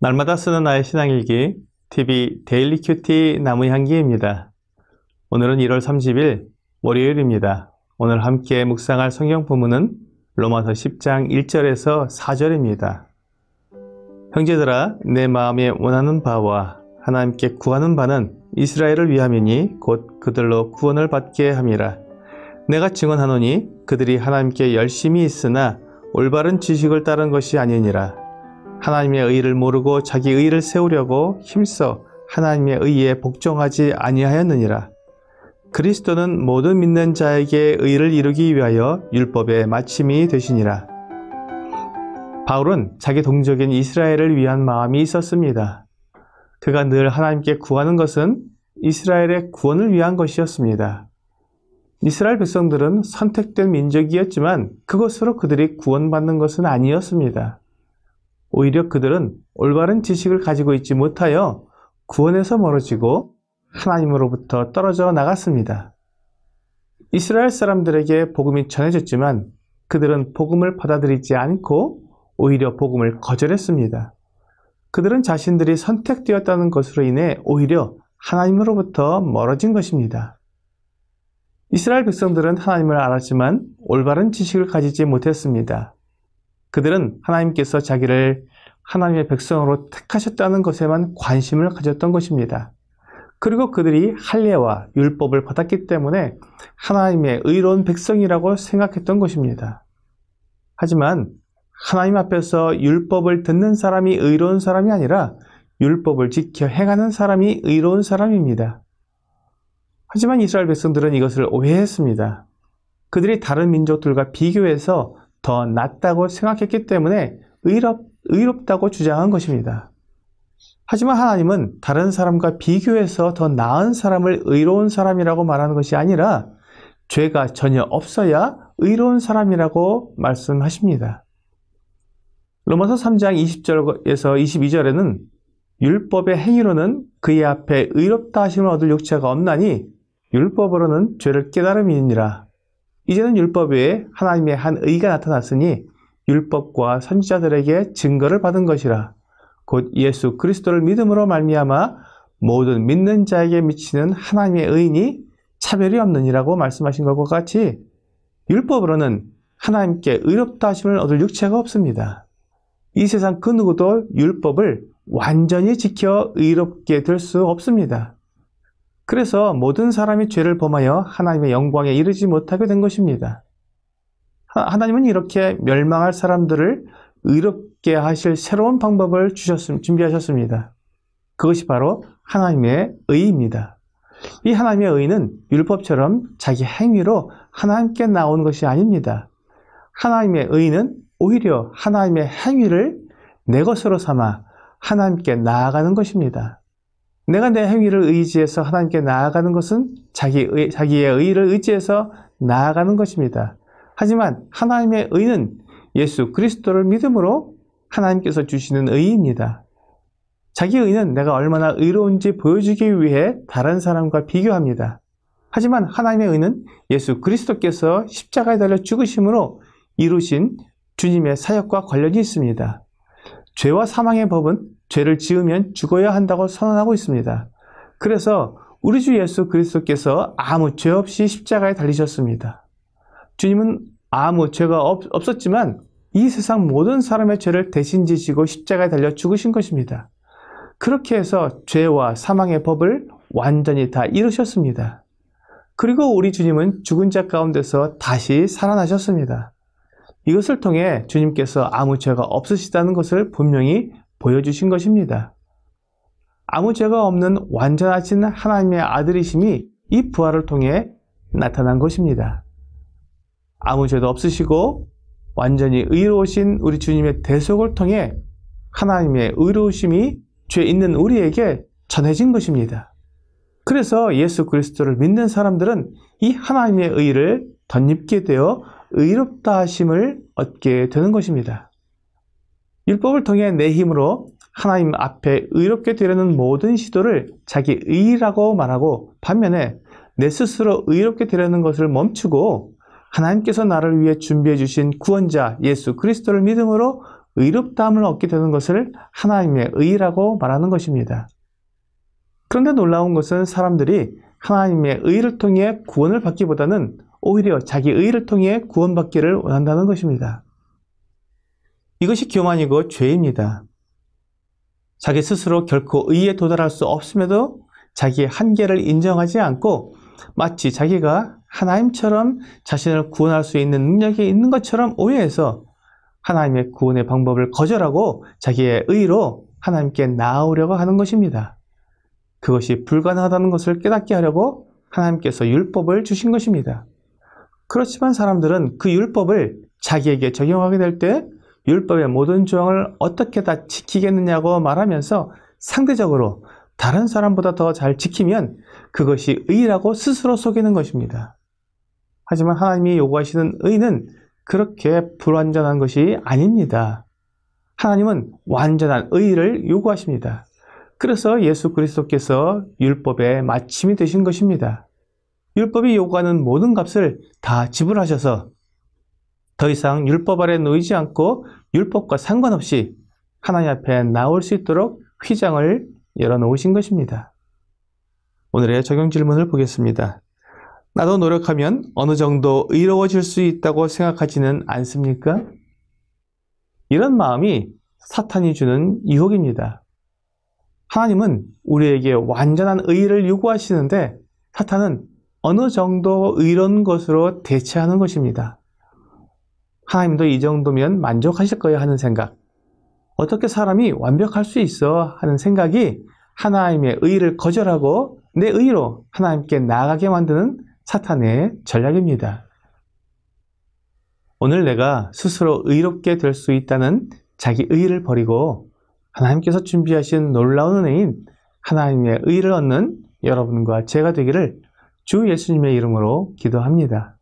날마다 쓰는 나의 신앙일기 TV 데일리 큐티 나무향기입니다. 오늘은 1월 30일 월요일입니다. 오늘 함께 묵상할 성경 부문은 로마서 10장 1절에서 4절입니다. 형제들아 내 마음에 원하는 바와 하나님께 구하는 바는 이스라엘을 위함이니 곧 그들로 구원을 받게 함이라. 내가 증언하노니 그들이 하나님께 열심히 있으나 올바른 지식을 따른 것이 아니니라. 하나님의 의를 모르고 자기 의를 세우려고 힘써 하나님의 의에 복종하지 아니하였느니라. 그리스도는 모든 믿는 자에게 의를 이루기 위하여 율법의 마침이 되시니라. 바울은 자기 동족인 이스라엘을 위한 마음이 있었습니다. 그가 늘 하나님께 구하는 것은 이스라엘의 구원을 위한 것이었습니다. 이스라엘 백성들은 선택된 민족이었지만 그것으로 그들이 구원받는 것은 아니었습니다. 오히려 그들은 올바른 지식을 가지고 있지 못하여 구원에서 멀어지고 하나님으로부터 떨어져 나갔습니다. 이스라엘 사람들에게 복음이 전해졌지만 그들은 복음을 받아들이지 않고 오히려 복음을 거절했습니다. 그들은 자신들이 선택되었다는 것으로 인해 오히려 하나님으로부터 멀어진 것입니다. 이스라엘 백성들은 하나님을 알았지만 올바른 지식을 가지지 못했습니다. 그들은 하나님께서 자기를 하나님의 백성으로 택하셨다는 것에만 관심을 가졌던 것입니다. 그리고 그들이 할례와 율법을 받았기 때문에 하나님의 의로운 백성이라고 생각했던 것입니다. 하지만 하나님 앞에서 율법을 듣는 사람이 의로운 사람이 아니라 율법을 지켜 행하는 사람이 의로운 사람입니다. 하지만 이스라엘 백성들은 이것을 오해했습니다. 그들이 다른 민족들과 비교해서 더 낫다고 생각했기 때문에 의롭, 의롭다고 주장한 것입니다. 하지만 하나님은 다른 사람과 비교해서 더 나은 사람을 의로운 사람이라고 말하는 것이 아니라 죄가 전혀 없어야 의로운 사람이라고 말씀하십니다. 로마서 3장 20절에서 22절에는 율법의 행위로는 그의 앞에 의롭다 하심을 얻을 육체가 없나니 율법으로는 죄를 깨달음이니라 이제는 율법 외에 하나님의 한 의가 나타났으니 율법과 선지자들에게 증거를 받은 것이라. 곧 예수 그리스도를 믿음으로 말미암아 모든 믿는 자에게 미치는 하나님의 의인이 차별이 없느니라고 말씀하신 것과 같이 율법으로는 하나님께 의롭다 하심을 얻을 육체가 없습니다. 이 세상 그 누구도 율법을 완전히 지켜 의롭게 될 수 없습니다. 그래서 모든 사람이 죄를 범하여 하나님의 영광에 이르지 못하게 된 것입니다. 하나님은 이렇게 멸망할 사람들을 의롭게 하실 새로운 방법을 주셨음, 준비하셨습니다. 그것이 바로 하나님의 의입니다. 이 하나님의 의는 율법처럼 자기 행위로 하나님께 나온 것이 아닙니다. 하나님의 의는 오히려 하나님의 행위를 내 것으로 삼아 하나님께 나아가는 것입니다. 내가 내 행위를 의지해서 하나님께 나아가는 것은 자기 의, 자기의 의를 의지해서 나아가는 것입니다. 하지만 하나님의 의는 예수 그리스도를 믿음으로 하나님께서 주시는 의입니다. 자기 의는 내가 얼마나 의로운지 보여주기 위해 다른 사람과 비교합니다. 하지만 하나님의 의는 예수 그리스도께서 십자가에 달려 죽으심으로 이루신 주님의 사역과 관련이 있습니다. 죄와 사망의 법은 죄를 지으면 죽어야 한다고 선언하고 있습니다. 그래서 우리 주 예수 그리스도께서 아무 죄 없이 십자가에 달리셨습니다. 주님은 아무 죄가 없, 없었지만 이 세상 모든 사람의 죄를 대신 지시고 십자가에 달려 죽으신 것입니다. 그렇게 해서 죄와 사망의 법을 완전히 다 이루셨습니다. 그리고 우리 주님은 죽은 자 가운데서 다시 살아나셨습니다. 이것을 통해 주님께서 아무 죄가 없으시다는 것을 분명히 보여주신 것입니다. 아무 죄가 없는 완전하신 하나님의 아들이심이 이 부활을 통해 나타난 것입니다. 아무 죄도 없으시고 완전히 의로우신 우리 주님의 대속을 통해 하나님의 의로우심이 죄 있는 우리에게 전해진 것입니다. 그래서 예수 그리스도를 믿는 사람들은 이 하나님의 의를 덧입게 되어 의롭다 하심을 얻게 되는 것입니다. 율법을 통해 내 힘으로 하나님 앞에 의롭게 되려는 모든 시도를 자기 의라고 말하고 반면에 내 스스로 의롭게 되려는 것을 멈추고 하나님께서 나를 위해 준비해 주신 구원자 예수 그리스도를 믿음으로 의롭다함을 얻게 되는 것을 하나님의 의라고 말하는 것입니다. 그런데 놀라운 것은 사람들이 하나님의 의를 통해 구원을 받기보다는 오히려 자기 의를 통해 구원받기를 원한다는 것입니다. 이것이 교만이고 죄입니다. 자기 스스로 결코 의에 도달할 수 없음에도 자기의 한계를 인정하지 않고 마치 자기가 하나님처럼 자신을 구원할 수 있는 능력이 있는 것처럼 오해해서 하나님의 구원의 방법을 거절하고 자기의 의로 하나님께 나아오려고 하는 것입니다. 그것이 불가능하다는 것을 깨닫게 하려고 하나님께서 율법을 주신 것입니다. 그렇지만 사람들은 그 율법을 자기에게 적용하게 될때 율법의 모든 조항을 어떻게 다 지키겠느냐고 말하면서 상대적으로 다른 사람보다 더 잘 지키면 그것이 의라고 스스로 속이는 것입니다. 하지만 하나님이 요구하시는 의는 그렇게 불완전한 것이 아닙니다. 하나님은 완전한 의를 요구하십니다. 그래서 예수 그리스도께서 율법의 마침이 되신 것입니다. 율법이 요구하는 모든 값을 다 지불하셔서 더 이상 율법 아래 놓이지 않고 율법과 상관없이 하나님 앞에 나올 수 있도록 휘장을 열어놓으신 것입니다. 오늘의 적용 질문을 보겠습니다. 나도 노력하면 어느 정도 의로워질 수 있다고 생각하지는 않습니까? 이런 마음이 사탄이 주는 유혹입니다. 하나님은 우리에게 완전한 의를 요구하시는데 사탄은 어느 정도 의로운 것으로 대체하는 것입니다. 하나님도 이 정도면 만족하실 거예요 하는 생각. 어떻게 사람이 완벽할 수 있어 하는 생각이 하나님의 의를 거절하고 내 의로 하나님께 나아가게 만드는 사탄의 전략입니다. 오늘 내가 스스로 의롭게 될 수 있다는 자기 의를 의 버리고 하나님께서 준비하신 놀라운 은혜인 하나님의 의를 얻는 여러분과 제가 되기를 주 예수님의 이름으로 기도합니다.